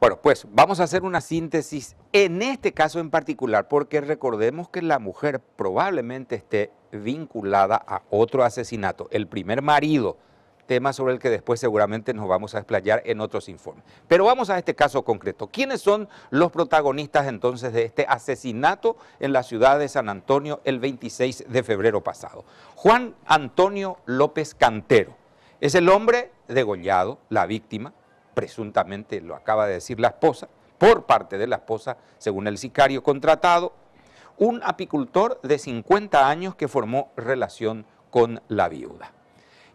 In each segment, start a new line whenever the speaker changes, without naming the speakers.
Bueno, pues vamos a hacer una síntesis en este caso en particular, porque recordemos que la mujer probablemente esté vinculada a otro asesinato, el primer marido, tema sobre el que después seguramente nos vamos a explayar en otros informes. Pero vamos a este caso concreto. ¿Quiénes son los protagonistas entonces de este asesinato en la ciudad de San Antonio el 26 de febrero pasado? Juan Antonio López Cantero es el hombre degollado, la víctima, presuntamente lo acaba de decir la esposa, por parte de la esposa, según el sicario contratado, un apicultor de 50 años que formó relación con la viuda.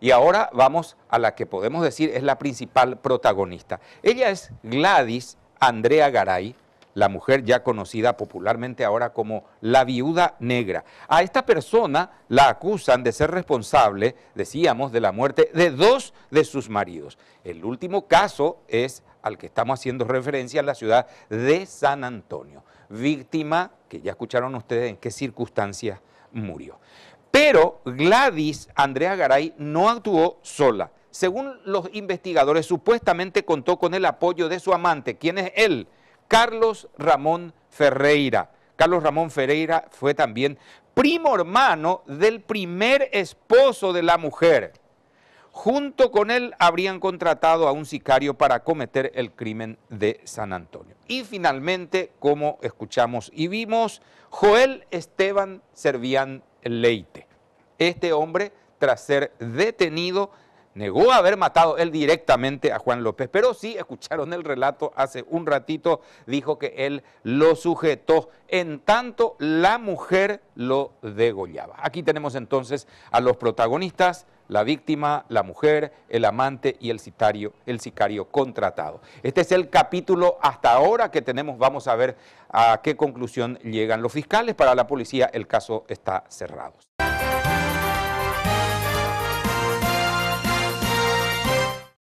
Y ahora vamos a la que podemos decir es la principal protagonista. Ella es Gladys Andrea Garay, la mujer ya conocida popularmente ahora como la viuda negra. A esta persona la acusan de ser responsable, decíamos, de la muerte de dos de sus maridos. El último caso es al que estamos haciendo referencia en la ciudad de San Antonio, víctima que ya escucharon ustedes en qué circunstancias murió. Pero Gladys Andrea Garay no actuó sola. Según los investigadores, supuestamente contó con el apoyo de su amante, ¿quién es él, Carlos Ramón Ferreira. Carlos Ramón Ferreira fue también primo hermano del primer esposo de la mujer. Junto con él habrían contratado a un sicario para cometer el crimen de San Antonio. Y finalmente, como escuchamos y vimos, Joel Esteban Servián Leite. Este hombre, tras ser detenido, negó haber matado él directamente a Juan López, pero sí escucharon el relato hace un ratito, dijo que él lo sujetó, en tanto la mujer lo degollaba. Aquí tenemos entonces a los protagonistas, la víctima, la mujer, el amante y el sicario, el sicario contratado. Este es el capítulo hasta ahora que tenemos, vamos a ver a qué conclusión llegan los fiscales, para la policía el caso está cerrado.